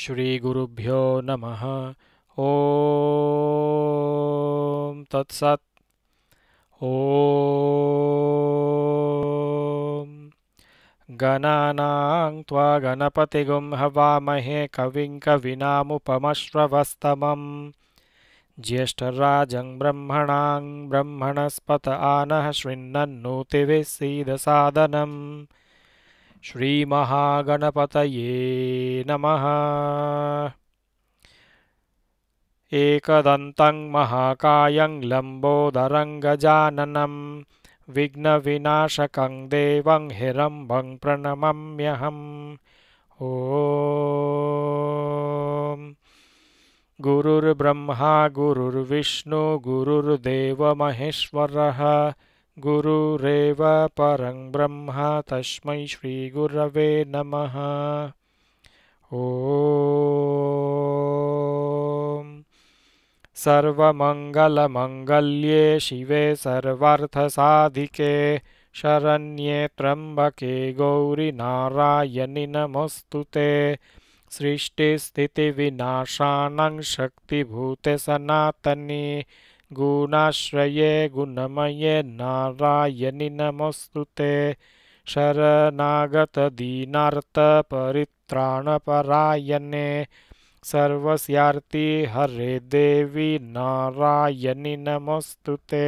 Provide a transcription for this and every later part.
श्रीगुरुभ्यो नमः ॐ तत्सत् ॐ गणानां त्वा गणपतिगुं हवामहे कविं कविनामुपमश्ववस्तमं ज्येष्ठराजं ब्रह्मणां ब्रह्मणस्पत आनः सीद विसीदसादनम् श्रीमहागणपतये नम एकदन्तं महाकायं लम्बोदरङ्गजाननं विघ्नविनाशकं देवं हिरम्भं प्रणमम्यहम् ॐ गुरुर्ब्रह्मा गुरुर्विष्णु गुरुर्देवमहेश्वरः गुरुरेव परं ब्रह्म तस्मै श्रीगुरवे नमः ॐ सर्वमङ्गलमङ्गल्ये शिवे सर्वार्थसाधिके शरण्ये त्र्यम्बके गौरि नारायणि नमोऽस्तु ते सृष्टिस्थितिविनाशानां शक्तिभूते सनातनि गुणाश्रये गुणमये नारायणि नमस्तु ते शरणागतदीनार्तपरित्राणपरायणे सर्वस्यार्ति देवि नारायणि नमस्तु ते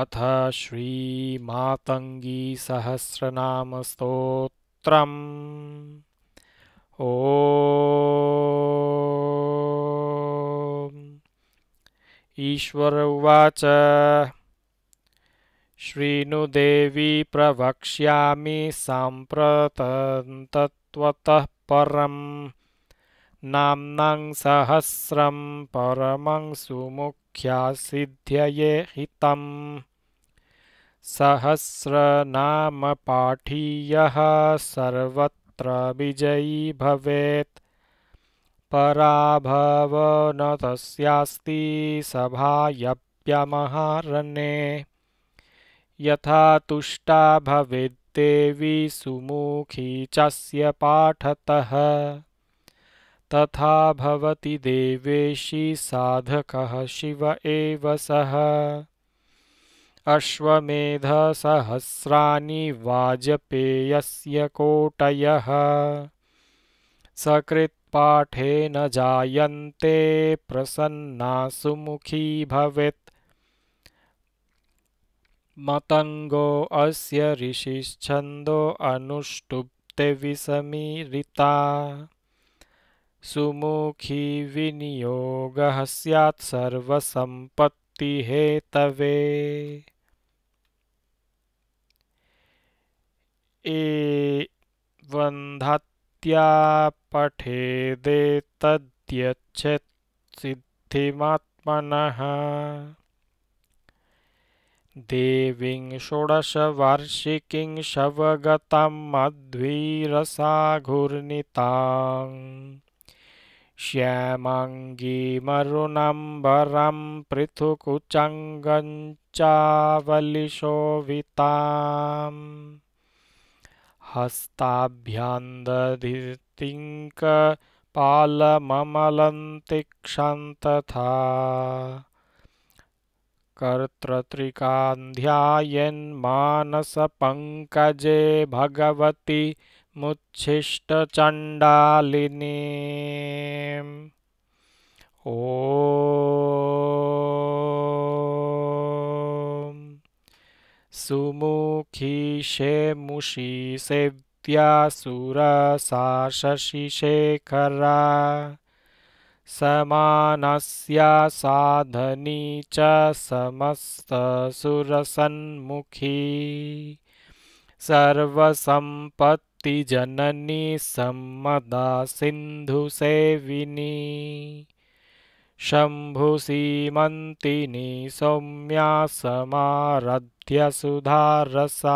अथ श्रीमातङ्गीसहस्रनामस्तोत्रम् ओ ईश्वर उवाच श्रीनुदेवी प्रवक्ष्यामि साम्प्रतन्तत्वतः परम् नाम्नां सहस्रं परमं सुमुख्या सिद्ध्यये हितम् सहस्रनामपाठीयः सर्वत्र विजयी भवेत् पराभव न तस्यास्ति सभायप्यमहारणे यथा तुष्टा भवेद्देवी सुमुखी चस्य पाठतः तथा भवति देवेशी साधकः शिव एव सः अश्वमेधसहस्राणि वाजपेयस्य कोटयः सकृत् पाठेन जायन्ते प्रसन्ना सुमुखी भवेत् मतंगो अस्य ऋषिश्छन्दो अनुष्टुप्ते विसमीरिता सुमुखी विनियोगः स्यात् सर्वसम्पत्तिहेतवे ए वन्धात् विद्या पठेदेतद्यच्छेत् सिद्धिमात्मनः देवीं षोडशवार्षिकीं शवगतां मध्वीरसाघुर्निताम् श्यामाङ्गीमरुणम्बरं पृथुकुचङ्गं चावलिशोभिताम् हस्ताभ्यान्दधितिङ्कपालममलन्तिक्षन्तथा भगवती भगवति मुच्छिष्टचण्डालिनी ओ सुमुखिषेमुषि सेव्यासुरसा शशिशेखरा समानस्या साधनी च समस्तसुरसन्मुखी सर्वसम्पत्तिजननी सम्मदा सिन्धुसेविनी सौम्या समारध्य सुधारसा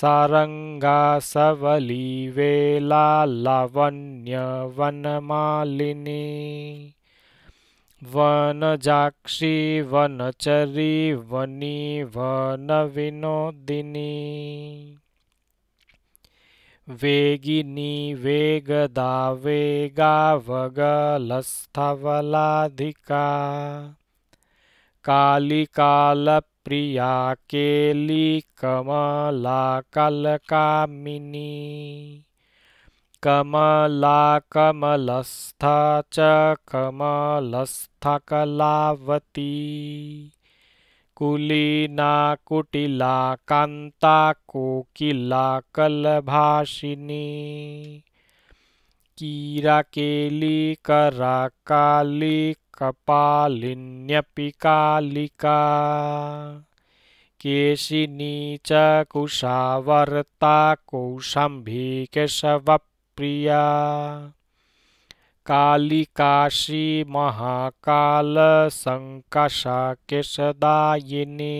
सारङ्गा सवली वेला लावण्यवनमालिनी वनजाक्षी वनचरी वनी वनविनोदिनी वेगिनी वेगदा प्रिया वेगावगलस्थवलाधिका कालिकालप्रिया केलिकमलाकलकामिनी कमलाकमलस्था च कमलस्थकलावती कुलीना कुटिला कांता कोकिला कलभाषिनी कीरा केली करा काली कपालिन्यपि कालिका केशिनी च कुशावर्ता कौशम्भी केशवप्रिया कालिकाशी कालिकाशीमहाकालशङ्कशाकेशदायिनी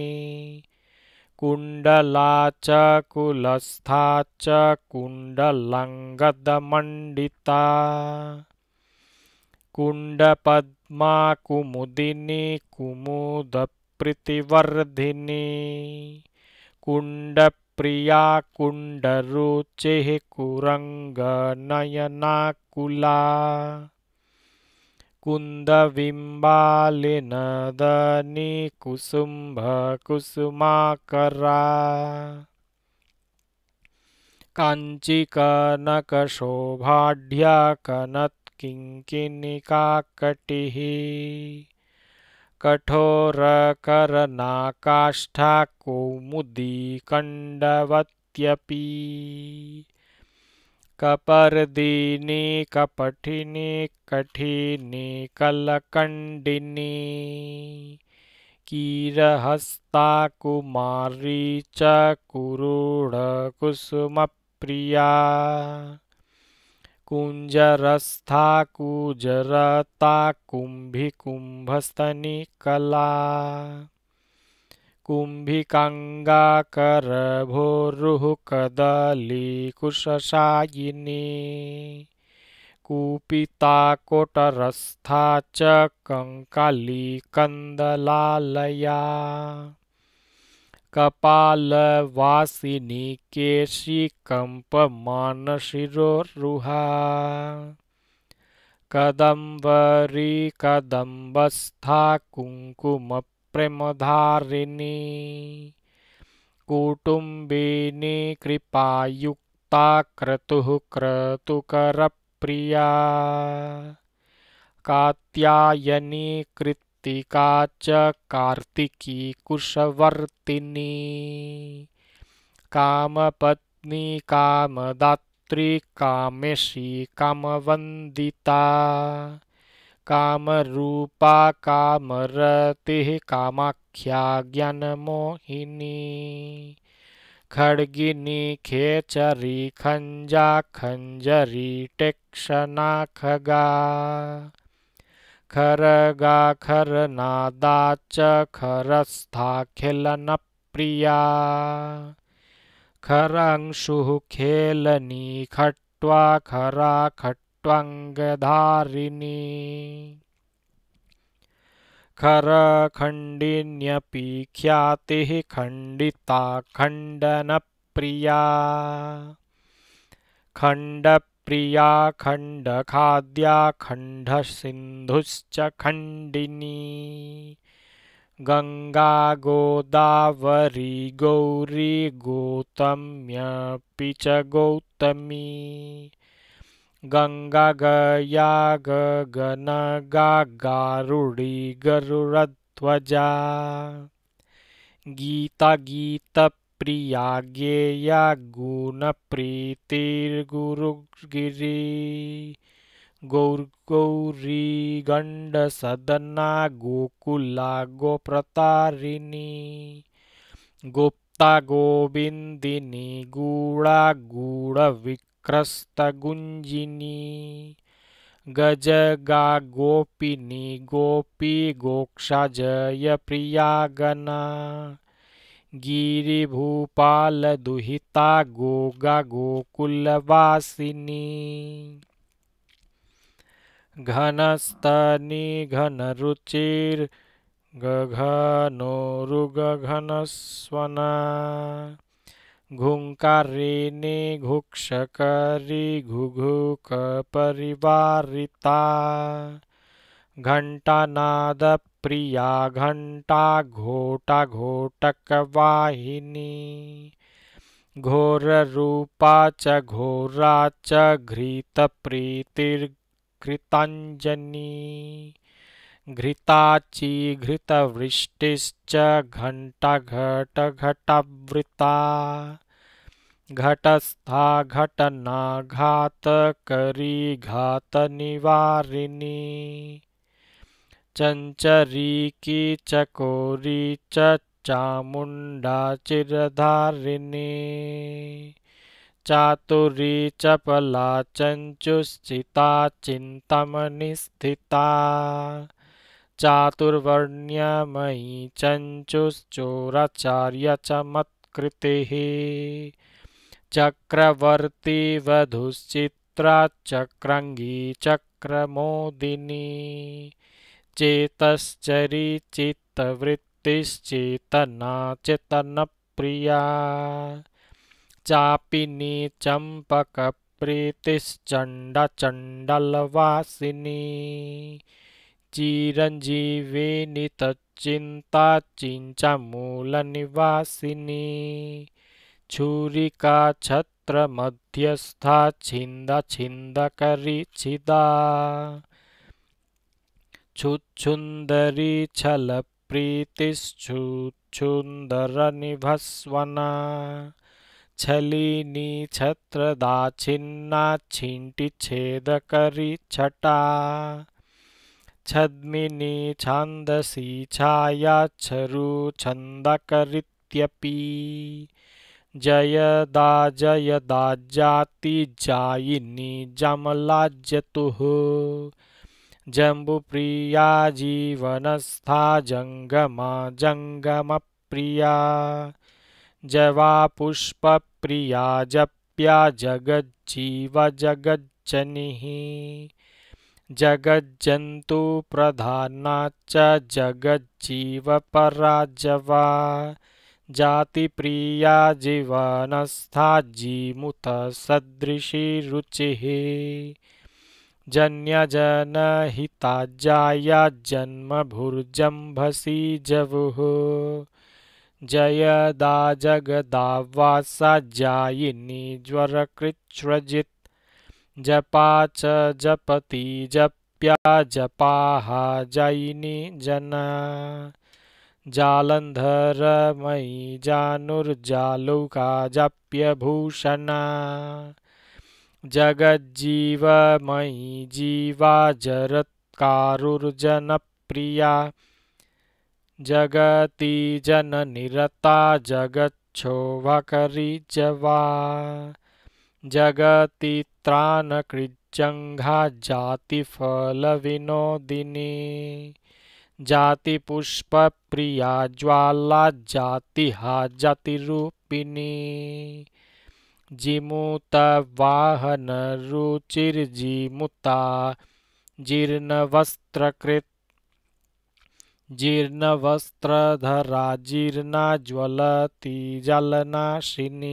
कुण्डला च कुलस्था च कुण्डलङ्गदमण्डिता कुमुदप्रीतिवर्धिनी कुण्ड प्रिया कुण्डरुचेः कुरङ्गनयनाकुला कुन्दविम्बालिनदनिकुसुम्भकुसुमाकरा काञ्चिकनकशोभाढ्यकनत्किङ्किनिकाकटिः काष्ठा कौमुदी कंडवत्यपी कपरदीनी कपठिनी कठिनी कलकंडिनी कीरहस्ता कुमारी च प्रिया कुंजरस्था कुजरता कदली कुम्भिकाङ्गाकरभोरुः कुपिता कोटरस्था च कंदलालया कपालवासिनी केशिकम्पमानशिरोरुहा कदम्बरी कदम्बस्था कुङ्कुमप्रेमधारिणी कुटुम्बिनी कृपायुक्ता क्रतुः क्रतुकरप्रिया कात्यायनी कृत् कार्तिका च कार्तिकी कुशवर्तिनी कामपत्नी कामदात्री कामेशी कामवंदिता कामरूपा कामरति कामाख्या ज्ञानमोहिनी खड्गिनी खेचरी खंजा खंजरी टेक्षना खगा खर गा खर नादा च खरस्थाखिलन प्रिया खरंशुः खेलनी खट्वा खरा खट्वङ्गधारिणी खरखण्डिन्यपि ख्यातिः खण्डिता खण्डनप्रिया खण्ड प्रियाखण्डखाद्याखण्डसिन्धुश्च खंडिनी गंगा गोदावरी गौरी गौतम्य पिच गौतमी गंगा गया गा गारुडी गरुडध्वजा गीता गीत प्रियाज्ञेया गंड सदना गोकुला गोप्रतारिणी गुप्ता गोविन्दिनी गूढा गुंजिनी गज गा गोपिनी गोपी गोक्षा जय प्रियागना गिरिभूपाल दुहिता गोगा गोकुलवासिनी घनस्तनी घन घनरुचिर गघनोरुगघनस्वना घुक्षकरी घुघुक परिवारिता घंटानाद प्रिया घंटा घोट घोटक वाहिनी घोर रूपा च घोरा च घृत प्रीतिर्घृतांजनी घृताची घृतवृष्टिश्च घंटा घट घटावृता घटस्था घटनाघातकी घात करी घात निवारिणी चंचरी की चकोरी च चामुंडा चिरधारिणी चातुरी चपला चंचुस्थिता चिंतामणि स्थिता चातुर्वर्ण्यमयी चंचुश्चोराचार्य च चक्रवर्ती वधुश्चित्रा चक्रङ्गी चक्रमोदिनी चेतरी चेतन चेतश्चरीचित्तवृत्तिश्चेतना चेतनप्रिया चापि नीचम्पकप्रीतिश्चण्डचण्डलवासिनी चिरञ्जीविनि तच्चिन्ता चिञ्चमूलनिवासिनी छूरिका छत्रमध्यस्था छिन्द छिन्द करिच्छिदा छुछुंदरी छुच्छुन्दरी छलप्रीतिश्छुच्छुन्दरनिभस्वना छलिनी छत्रदाच्छिन्ना छीण्टिच्छेदकरी छटा छद्मिनी छान्दसी छाया छरुछन्दकरित्यपि जयदा जयदा जाति जायिनी जमलाज्यतुः जम्बुप्रिया जीवनस्था जंगम जङ्गमप्रिया जवा पुष्पप्रिया जप्या जगज्जीव जगज्जनिः जगज्जन्तुप्रधानाच्च जगज्जीवपरा जाति प्रिया जीवनस्था जीमुत सदृशी रुचिः जन्यजनहिताज्याया जन्मभुर्जम्भसि जवुः जयदा जगदावासा जायिनी ज्वरकृच्छ्रजित् जपा च जपति जप्या जपाः जयिनी जना जालन्धरमयी जानुर्जालौका जाप्यभूषणा जगज्जीवमयी जीवा जरत्कारुर्जन प्रिया जगती जन निरता जगच्छोभकरी जवा जगति त्राणकृजङ्घा जातिफलविनोदिनी जातिपुष्पप्रिया ज्वाला जातिहा जातिरूपिणी जिमुत वाहन रुचिर्जिमुता जीर्णवस्त्रकृत जीर्णवस्त्रधरा जीर्णा ज्वलती जलनाशिनी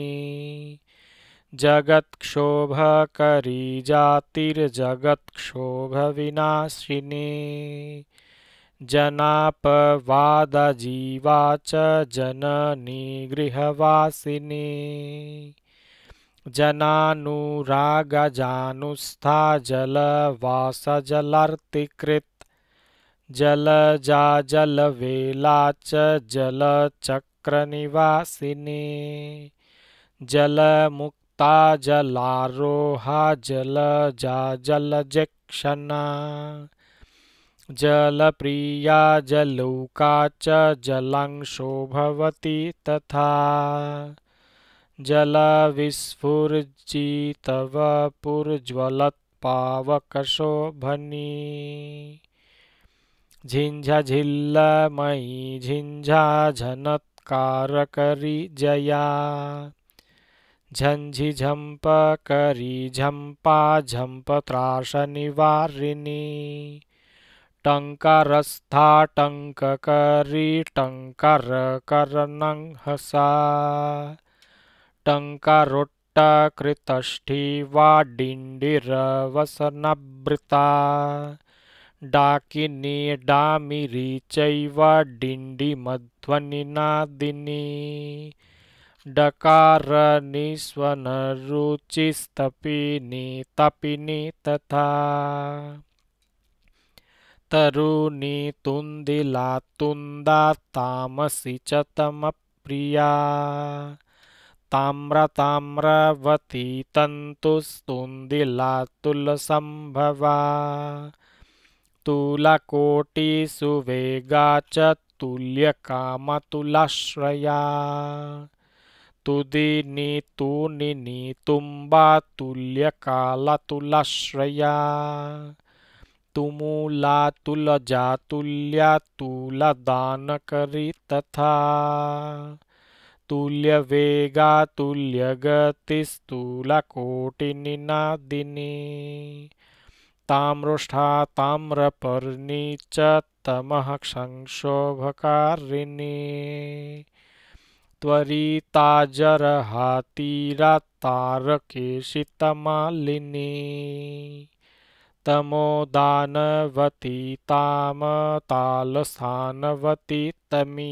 जगत्क्षोभकरी जातिर्जगत्क्षोभविनाशिनी जनापवादजीवा च जननी गृहवासिनी जनानुरागजानुस्था जलवासजलार्तिकृत् जलजा जलवेला च जल मुक्ता जलारोहा जलजा जलजेक्षणा जलप्रिया जलौका च जलंशो भवति तथा जलविस्फुर्जितव पुर्ज्वलत्पावकशोभनी झिञ्झझिल्लमयि झिञ्झाझनत्कारकरि जया झंझि करी झंपा झंपत्राश निवारिणी टंकारस्था टंक टंकर टंकार टङ्करोट्टकृतष्ठीवाडिण्डिरवसनभृता डाकिनी डामिरी चैव डिण्डिमध्वनिनादिनी डकारनिस्वनरुचिस्तपिनी तपिनी तथा तरुणी तुन्दिला तुन्दा तामसि च तमप्रिया ताम्रताम्रवती तन्तुस्तुन्दिलातुलसम्भवा तुलकोटिसुवेगा च तुल्यकामतुलाश्रया तुदिनी तु निनी तुम्बा तुल्यकालतुलाश्रया तुमूला तुलजातुल्या तुलदानकरी तथा तुल्यवेगातुल्यगतिस्तूलकोटिनिनादिनी ताम्रुष्ठा ताम्रपर्णी च तमः संशोभकारिणी त्वरिताजरहातिरतारकेशितमालिनी तमोदानवती तामतालसानवती तमी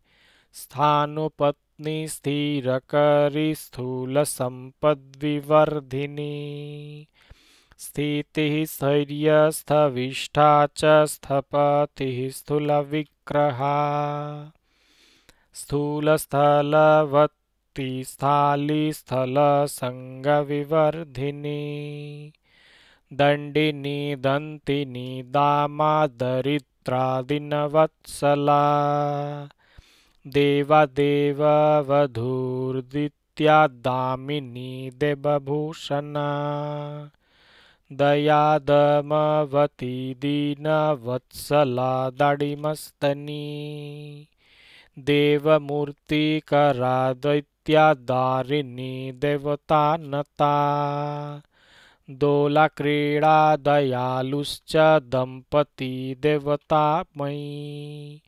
स्थानुपत्नी स्थिरकरी स्थूलसम्पद्विवर्धिनी स्थितिः स्थैर्यस्थविष्ठा च स्थपतिः स्थूलविग्रहा स्थूलस्थलवत्ति स्थालिस्थलसङ्गविवर्धिनी दण्डिनी दन्तिनी दामा दरित्रादिनवत्सला देवदेव वधूर्दित्या दामिनी देवभूषणा दयादमवती दीनवत्सला दाडिमस्तनी देवमूर्तिकरा दैत्यादारिणी देवतानता दोलाक्रीडा दयालुश्च दम्पती मयी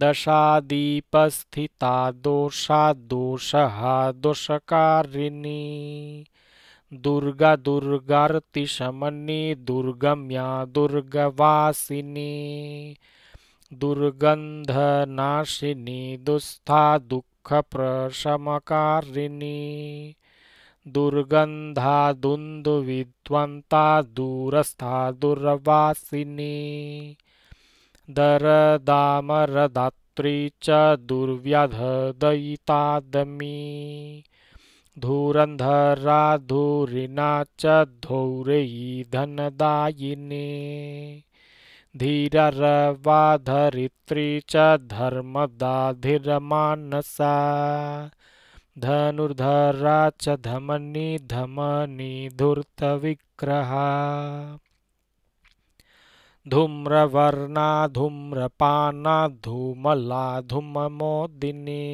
दशादीपस्थिता दोषा दोषहा दोषकारिणी दुर्गा दुर्गातिशमनी दुर्गम्या दुर्गवासिनी दुर्गंधनाशिनी दुस्था दुख दुःखप्रशमकारिणी दुर्गन्धा दुन्दुविध्वन्ता दूरस्था दुर्वासिनी दरदामरदात्री च दुर्व्याधदयितादमी धुरन्धरा धूरिणा च धौरयी धनदायिनी धीररवाधरित्री च धर्मदाधिरमानसा धनुर्धरा च धमनी धमनि धूम्रवर्णा धूम्रपाना धूमला धूममोदिनी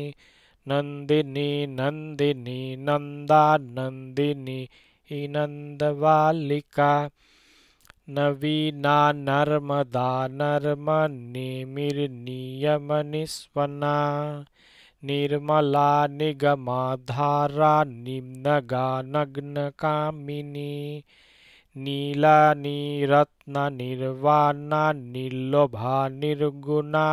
नंदिनी नंदिनी नंदा नंदिनी नंदवालिका नवीना नर्मदा नर्मनि मिर्नियमनिस्वना निर्मला निगमा धारा निम्नगा नग्नकामिनी नीला निरत्न निर्वाणा निर्लोभा निर्गुणा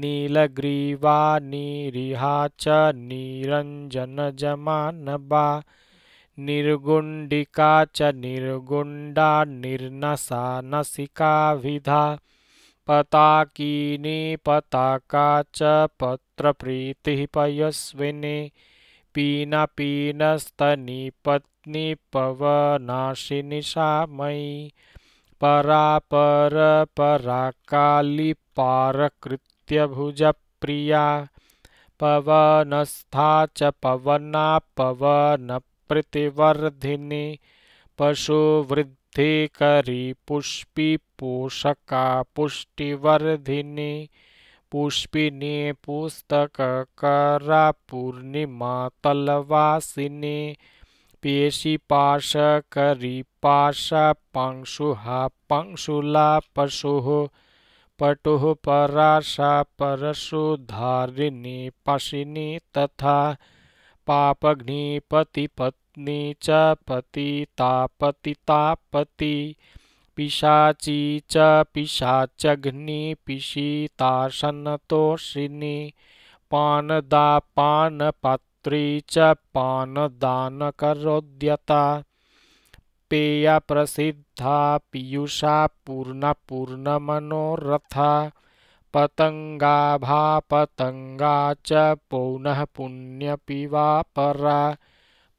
नीलग्रीवा निरिहा च निरञ्जनजमानवा निर्गुण्डिका च निर्गुण्डा निर्नसा नसिकाभिधा पताकिनी पताका च पत्रप्रीतिः पयस्विनी पीन पीनस्तनिपत् पवनाशिनि सा मयि प्रिया पवनस्था च पवना प्रतिवर्धि पशुवृद्धिकरी पुष्पी पोषका पुष्टिवर्धिनि पुष्पिने पुस्तककरा पूर्णिमा तलवासिनी पेशी पाश करी पाश पंशुहा पंशुला पटु पराश परशु परशुधारिणी पशिनी तथा पति पतिपत्नी च पति पिशाची च पिशाचघ्नि पिशिताशनतोषिणी पानदा पानपत् स्त्री च पान दान करोद्यता पेया प्रसिद्धा पीयूषा पूर्ण पूर्ण पूर्णपूर्णमनोरथा पतङ्गाभा पतंगा च पौनः पुण्यपिवापरा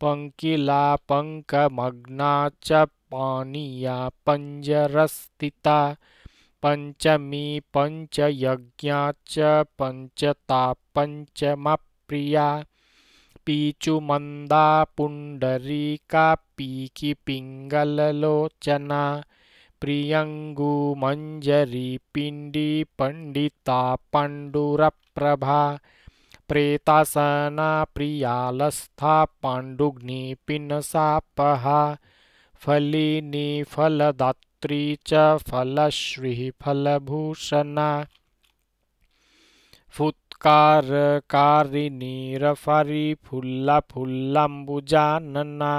पङ्किला पङ्कमग्ना च पानीया पञ्जरस्थिता पंचमी पंचयज्ञा च पंचता पञ्चता प्रिया पीचुमन्दा पुण्डरीका पीकी पिङ्गललोचना प्रियङ्गुमञ्जरी पिण्डी पण्डिता पण्डुरप्रभा प्रेतासना प्रियालस्था पाण्डुग्निपिनसापहा फलिनी फलदात्री च फलश्रीः फलभूषणा कार कारिणी रफारी फुल्ला फुल्लाम्बुजानना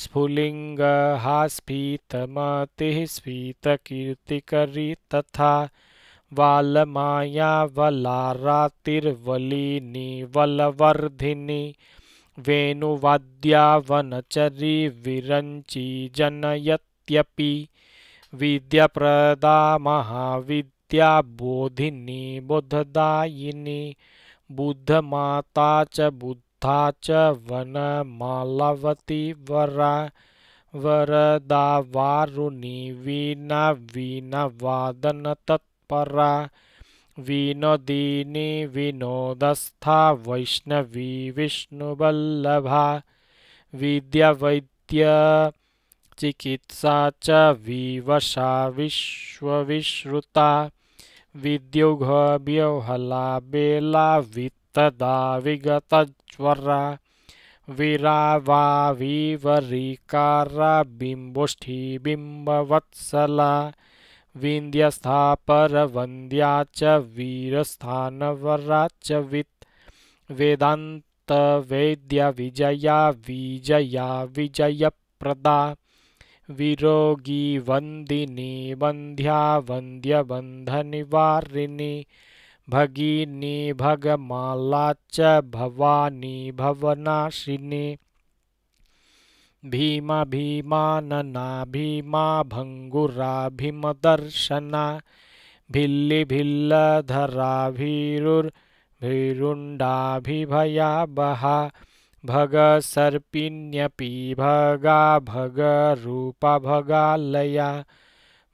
स्फुलिङ्गहास्फीतमतिः स्फीतकीर्तिकरी तथा वालमायावलारातिर्वलिनी वलवर्धिनी वेणुवाद्यावनचरी विरञ्ची जनयत्यपि विद्याप्रदा महाविद्या विद्या बोधिनी बुद्धदायिनी बुद्धमाता च बुद्धा च वन मालवती वरा वरदा वारुणी वीणा वीणा वादन तत्परा विनोदिनी विनोदस्था वैष्णवी विष्णुवल्लभा वैद्य चिकित्सा च विवशा विश्वविश्रुता विद्युघ बेला वित्तदा विगतज्वर विरावा विवरिकारा बिम्बुष्ठी बिम्बवत्सला विन्द्यस्था परवन्द्या च वीरस्थानवरा च वित् वेदान्तवेद्या विजया विजया प्रदा विरोगी वन्दिनी वन्द्या वन्द्यबन्धनिवारिणि भगिनी भगमाला च भवानी भवनाशिनी भीमा भीमानना भीमा भङ्गुरा भीमदर्शना भिल्लिभिल्लधरा भीरुर्भिरुण्डाभिभया बहा भगसर्पिण्यपि भगा भग भगरूपा भगालया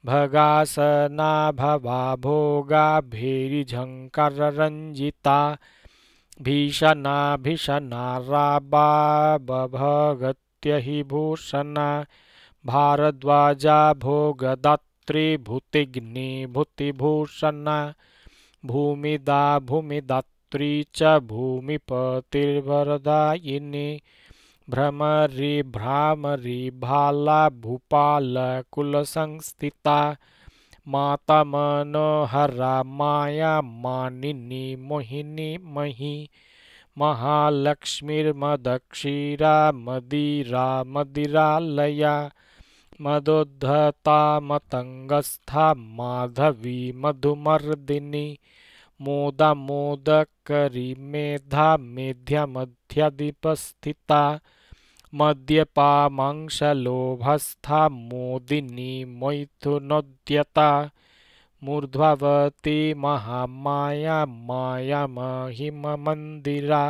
भगासना भवा भोगा भेरिझङ्कररञ्जिता भीषणा भीषणा राबा भारद्वाजा हि भूषणा भारद्वाजा भूमिदा भूमिदत्त पुत्री च भूमिपतिर्वरदायिनी भ्रमरि भ्रामरि भाला भूपालकुलसंस्थिता माता मनोहरा माया मानिनी मोहिनी मही महालक्ष्मीर्मदक्षिरा मदीरा मदिरालया मदोद्धता मतंगस्था माधवी मधुमर्दिनी मोदा मोदकरिमेधा मेध्या मध्याधिपस्थिता मोदिनी मैथुनोद्यता मूर्ध्ववती महामाया मायामहिममन्दिरा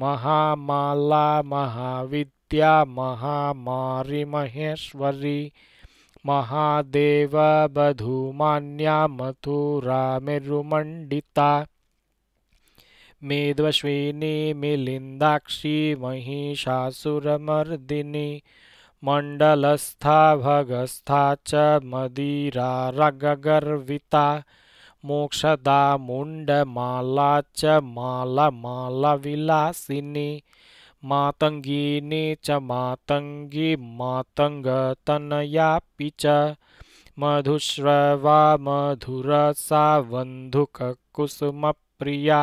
महामाला महाविद्या महामारिमहेश्वरी महादेव मथुरा मेरुमण्डिता मेद्वश्विनी मिलिन्दाक्षी महिषासुरमर्दिनी मण्डलस्था भगस्था च मदिरा रगगर्विता मोक्षदा मुंडमाला च माला मालाविलासिनी माला मातङ्गिनी च मातङ्गी मातङ्गतनयापि च मधुश्रवा मधुरसा बन्धुककुसुमप्रिया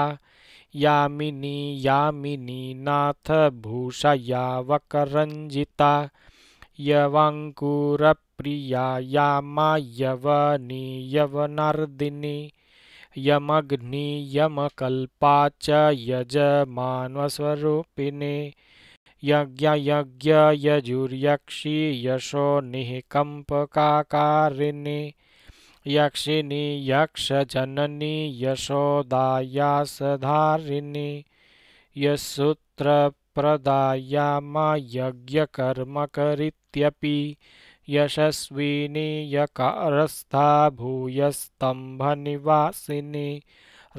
यामिनी यामिनी नाथभूषयावकरञ्जिता यवाङ्कुरप्रिया यामा यवनी यवनार्दिनी यमग्नि यमकल्पा च यजमानस्वरूपिणे यज्ञ यशो निःकम्पकाकारिणि यक्षिणि यक्षजननि यशोदायासधारिणि यसूत्रप्रदायामयज्ञकर्मकरित्यपि यशस्विनी यकारस्था भूयस्तम्भनिवासिनी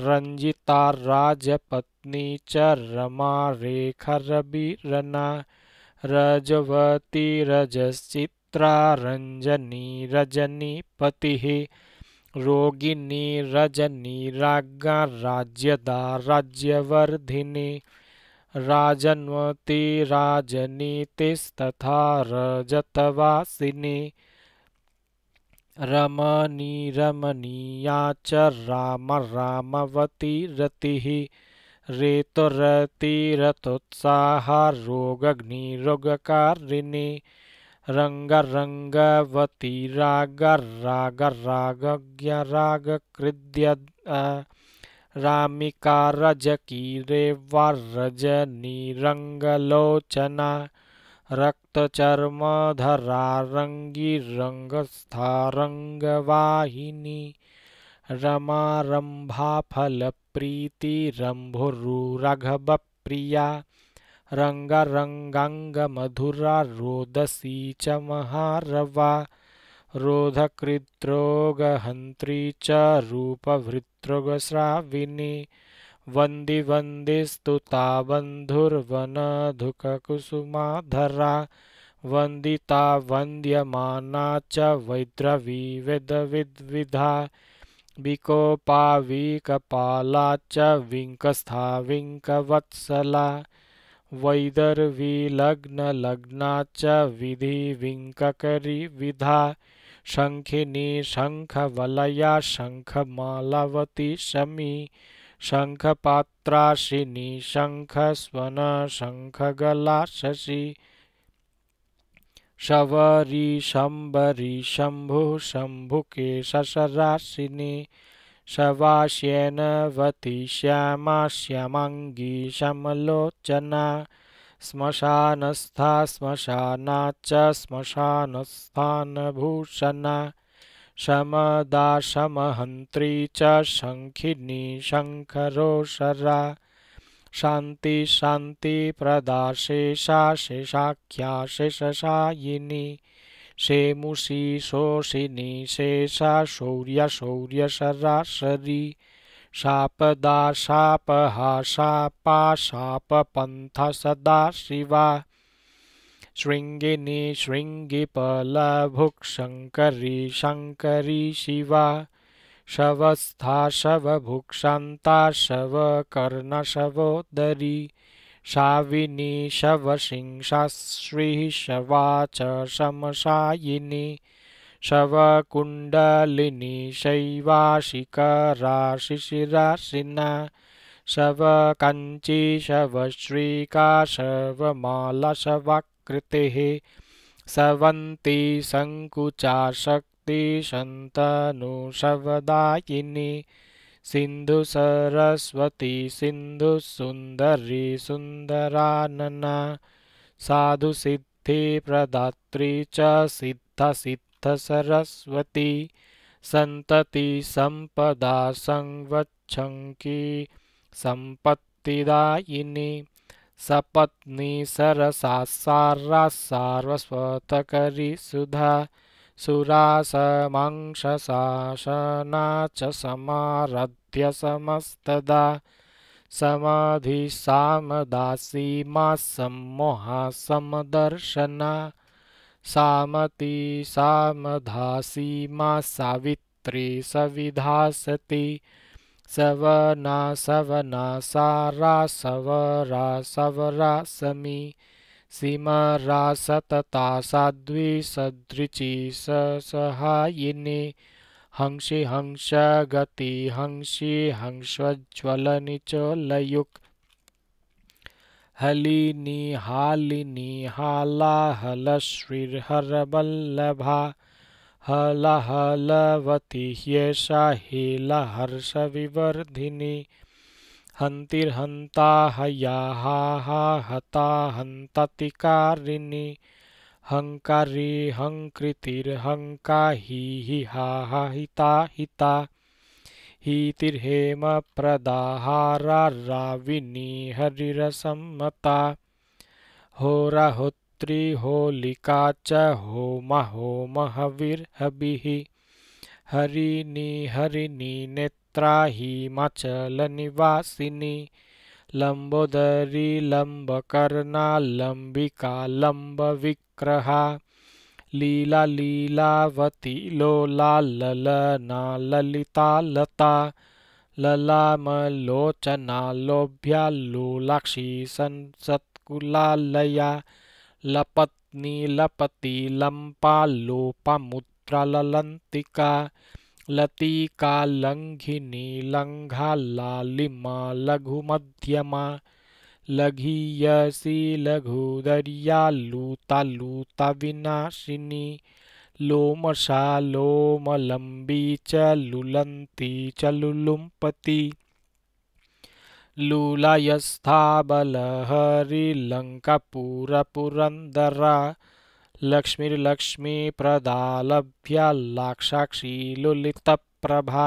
रञ्जिता राजपत्नी च रमा रेखरबिरना रजवती रजश्चित्रा रञ्जनी रजनीपतिः रोगिणी रजनी राज्ञा राज्यदा राज्यवर्धिनी राजन्वती राजनीतिस्तथा रजतवासिनी रमणी रमणीया च राम रामवती रतिः रेतुरतिरथोत्साह रोगग्निरोगकारिणी रङ्गरङ्गवती रागरागरागज्ञरागकृद्य रामिका रजकी रेवा रजनी रङ्गलोचना रक्तचर्मधरा रङ्गी रङ्गस्था रङ्गवाहिनी रमारम्भाफलप्रीतिरम्भुरुरघवप्रिया रङ्गरङ्गाङ्गमधुरा रोदसी च महारवा रोधकृद्रोगहन्त्री च रूपभृतृगस्राविनी वन्दि वन्दिस्तुता बन्धुर्वनधुककुसुमाधरा वन्दिता वन्द्यमाना च वैद्रवीवेदविद्विधा विकोपाविकपाला च विङ्कस्थाविङ्कवत्सला वैदर्वीलग्नलग्ना च विधि विधिविङ्ककरी विधा शंखिनी शंख शंखमालवती शमी शंख शङ्खपात्राशिनी शङ्खस्वन शङ्खगला शशि शबरी शम्बरी शम्भुः शम्भुके शशराशिनी शवास्येनवती श्यामा श्यामाङ्गी शमलोचना श्मशानस्था श्मशानाच्च श्मशानस्थानभूषणा शमदाशमहन्त्री च शङ्खिनी शङ्खरोषरा शान्ति शान्तिप्रदाशेषा शेषाख्या शेषशायिनी शेमुषी शोषिनी शेषा शौर्यशौर्यशराशरी शापदा शापा शापपन्थ सदा शिवा श्रृङ्गिनी शृङ्गिपलभुक्शङ्करी शङ्करी शिवा शवस्था शवभुक्षन्ता शवकर्णशवोदरी शाविनी शव श्री शवा च शमशायिनी शवकुण्डलिनी शैवाशिकराशिशिराशिना शवकञ्ची सवन्ती सवन्ति शक्ति शन्तनु शवदायिनी सिन्धुसरस्वती सिन्धुसुन्दरी सुन्दरानना साधुसिद्धिप्रदात्री च सिद्धसि सरस्वती संतति संपदा संवच्छंकी संपत्तिदायिनी सपत्नी सरसा सारा सार्वस्वतकरी सुधा सुरासमंशशासना च समारध्य समस्तदा समाधि मा सम्मोहा समदर्शना सामती सामधासी मा सावित्री सविधासति सवना सवना सारा सवरा सवरा समी सीमरा सतता साध्वी सदृचि ससहायिनी हंसि हंस गति हंसी हंसि हंस्वज्ज्वलनिचोलयुक् हलिनी हालिनी हाला हलश्रीर्हरवल्लभा हलहलवती ह्येषा हीलहर्षविवर्धिनी हंता हया हा हा हता कारिणी हंकारी हङ्कृतिर्हङ्का हि हि हा हा हिता हिता हीतिर्हेम प्रदाहाराविनी हरिरसम्मता होराहोत्री होलिका च होम होम हविर्हभिः हरिणी हरिणी नेत्रा लंबोदरी लम्बोदरी लम्बकर्णा लंब लम्बविग्रहा लीला लीलावती लोला ललना ललिता लता ललामलोचना लोभ्या लपत्नी लपति लम्पा लोपमुद्रा ललन्तिका लतिका लङ्घिनी लालिमा लघुमध्यमा लघीयसी लघुदर्यालु तालु तविनाशिनी लोमशा लोमलम्बी च लुलन्ती च लुलुम्पति लूलायस्थाबलहरिलङ्कपुरपुरन्दरा लक्ष्मीर्लक्ष्मीप्रदालभ्य लाक्षाक्षी लुलितप्रभा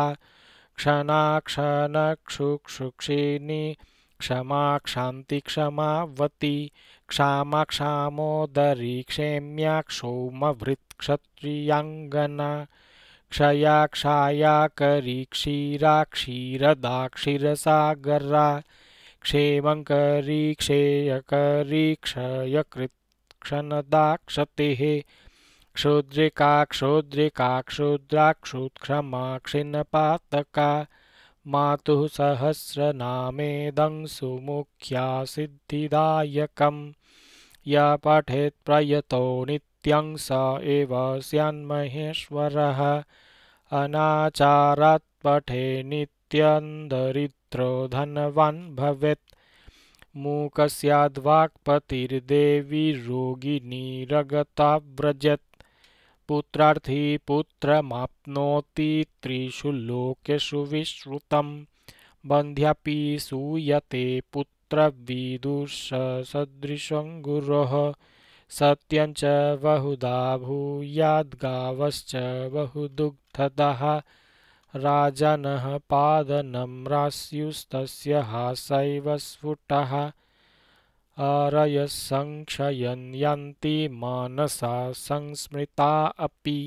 क्षणाक्षणक्षुक्षुक्षिणी क्षमा क्षान्ति क्षमावती क्षामा क्षामोदरी क्षेम्या क्षत्रियांगना क्षया क्षाया करी क्षीरा क्षीरदा क्षेम क्षीरदाक्षिरसागरा क्षेमङ्करी क्षणदा क्षति क्षुद्रिका क्षुद्रिका क्षुद्राक्षुत्क्षमा पातका मातु सहस्रनामेदं सुमुख्या सिद्धिदायकं य पठेत् प्रयतो नित्यं स एव स्यान्महेश्वरः अनाचारात् पठे नित्यं धनवान् भवेत् मूकस्याद्वाक्पतिर्देवी रोगिणी रगता व्रजत् पुत्रार्थी पुत्रमाप्नोति त्रिषु लोकेषु विश्रुतं बन्ध्यपि सूयते सदृश गुरोः सत्यं च बहुधा भूयादाव बहुदुग्धद राजनः पादनं रास्युस्तस्य हासैव स्फुटः आरयसङ्क्षयन् यन्ति मानसा संस्मृता अपि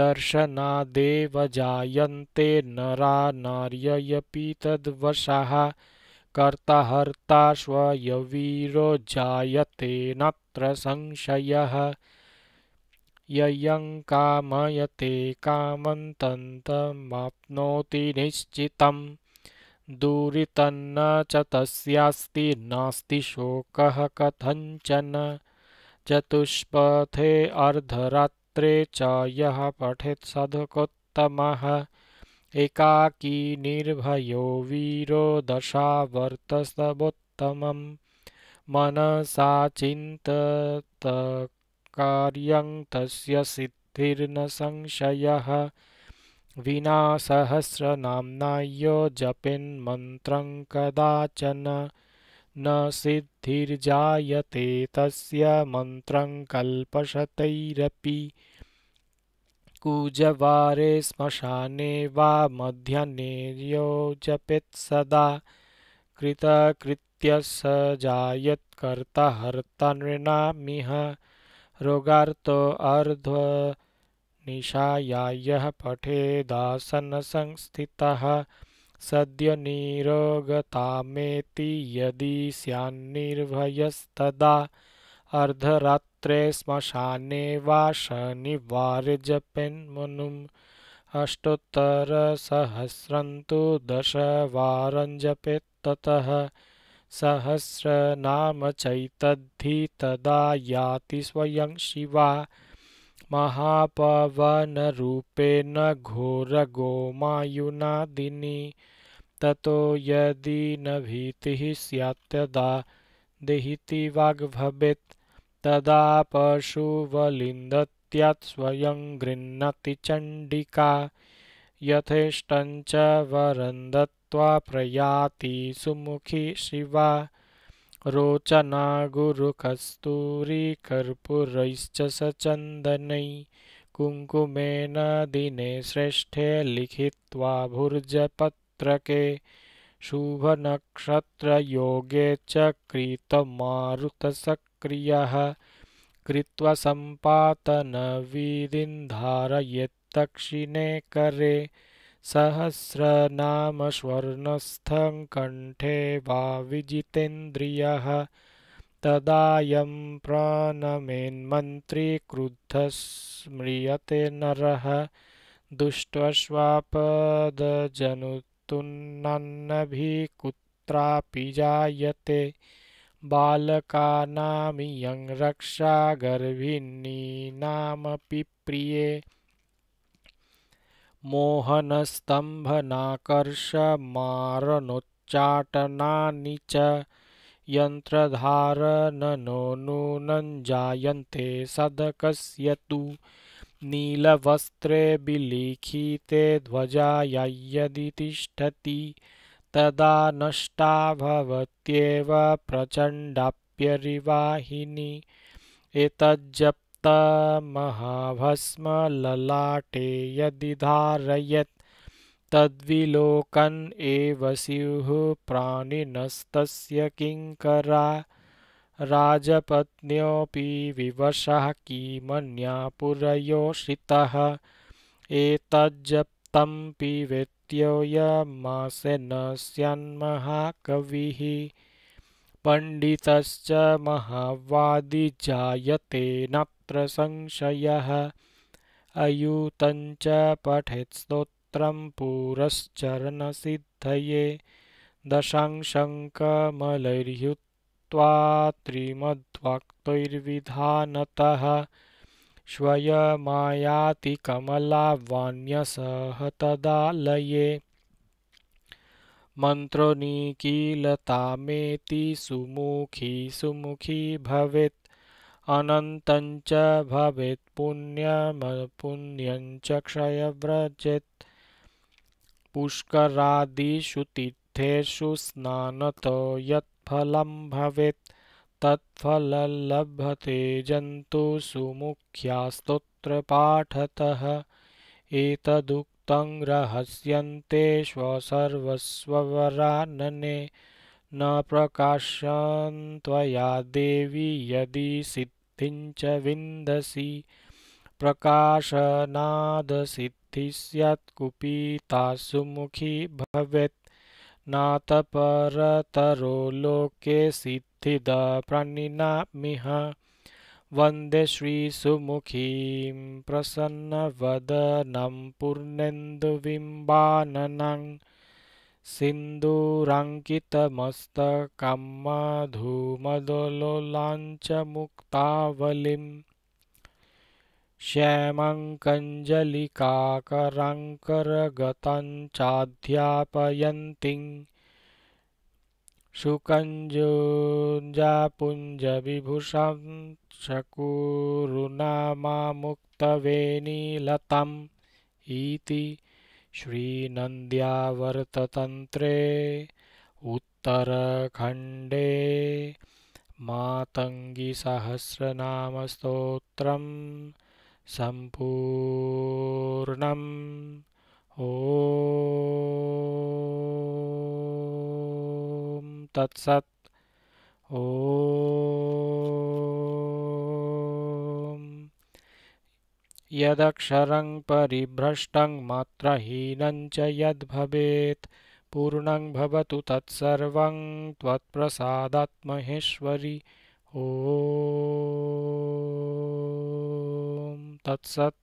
दर्शनादेव जायते नरा नार्ययपि तद्वशाः कर्ताहर्ता स्वयवीरो जायते नत्र संशय ययं कामयते कामन्तन्तमाप्नोति निश्चितम् दूरितन्न च तस्यास्ति नास्ति शोकः कथञ्चन चतुष्पथे अर्धरात्रे च यः पठेत् सधुकोत्तमः एकाकी निर्भयो वीरो दशा दशावर्तसवोत्तमं मनसा चिन्तत कार्यं तस्य सिद्धिर्न संशयः विना सहस्रनाम्नाय्यो जपिन्मन्त्रं कदाचन न सिद्धिर्जायते तस्य मन्त्रं कल्पशतैरपि कूजवारे श्मशाने वा मध्याह्ने यो जपेत् सदा कृतकृत्य स जायत्कर्ता हर्ता नृणामिह रोगार्तो अर्ध्व निशाया निशायायः पठेदासनसंस्थितः सद्य निरोगतामेति यदि स्यान्निर्भयस्तदा अर्धरात्रे श्मशाने वा शनिवारे जपेन्मनुम् अष्टोत्तरसहस्रं तु दशवारं जपेत्ततः सहस्रनामचैतद्धि तदा याति स्वयं शिवा महापवन रूपेण महापवनरूपेण घोरगोमायुनादिनि ततो यदि न भीति स्यात्तदा देहिति वाग्भवेत् तदा पशुवलिन्दत्यात् स्वयं गृह्णाति चंडिका यथेष्ट वरन्दत्वा प्रयाति सुमुखी शिवा रोचना गुरुकस्तूरी कर्पूरैश्च स चन्दनै कुङ्कुमेन दिने श्रेष्ठे लिखित्वा भुर्जपत्रके चीत च सक्रिय कृत्वा सम्पातनविदिन् धारयेत्तक्षिणे करे सहस्रनाम सहस्रनामस्वर्णस्थं कण्ठे वा विजितेन्द्रियः तदायं स्मृयते नरः दुष्ट्वश्वापदजनुतुन्नभिकुत्रापि जायते बालकानामियं रक्षा गर्भिणीनामपि प्रिये मोहनस्तम्भनाकर्षमारणोच्चाटनानि च नूनं जायन्ते सदकस्य तु विलिखिते ध्वजा यदि तिष्ठति तदा नष्टा भवत्येव प्रचण्डाप्यरिवाहिनी एतज्जप महाभस्मललाटे यदि धारयत तद्विलोकन एव स्युः प्राणिनस्तस्य किङ्करा राजपत्न्योऽपि विवशः किमन्या पुरयोषितः एतज्जप्तं पिवेत्योयमासेन स्यान्महाकविः पण्डितश्च महावादी जायते न सर्वत्र संशयः अयूतञ्च पठेत् स्तोत्रं पुरश्चरणसिद्धये दशांशङ्कमलैर्युत्वा त्रिमद्वाक्तैर्विधानतः श्वयमायाति कमलावान्यसह तदालये मन्त्रो सुमुखी सुमुखी भवेत् अनन्तञ्च भवेत् पुण्यमपुण्यञ्च क्षयव्रजेत् पुष्करादिषु तीर्थेषु स्नानतो यत्फलं भवेत् तत्फलं लभते जन्तुषु पाठतः एतदुक्तं रहस्यन्ते स्वसर्वस्ववरानने न प्रकाशन्त्वया देवी यदि सिद्ध सिद्धिञ्च विन्दसि प्रकाशनादसिद्धिस्यात्कुपिता मुखी भवेत् नातपरतरो लोके सिद्धिद प्रणिनामिह वन्दे श्रीसुमुखीं प्रसन्नवदनं पूर्णेन्दुविम्बाननम् सिन्धूरङ्कितमस्तकमधूमदो लोलाञ्च मुक्तावलिं श्यामङ्कञ्जलिकाकरङ्करगतञ्चाध्यापयन्तीं शुकञ्जुञ्जापुञ्जविभूषं शकुरुनामामुक्तवेणीलतं इति श्रीनन्द्यावर्ततन्त्रे उत्तरखण्डे मातङ्गिसहस्रनामस्तोत्रं सम्पूर्णम् ओ तत्सत् ओ यदक्षरं परिभ्रष्टं मात्रहीनञ्च यद्भवेत् पूर्णं भवतु तत्सर्वं त्वत्प्रसादात्महेश्वरि ॐ तत्सत्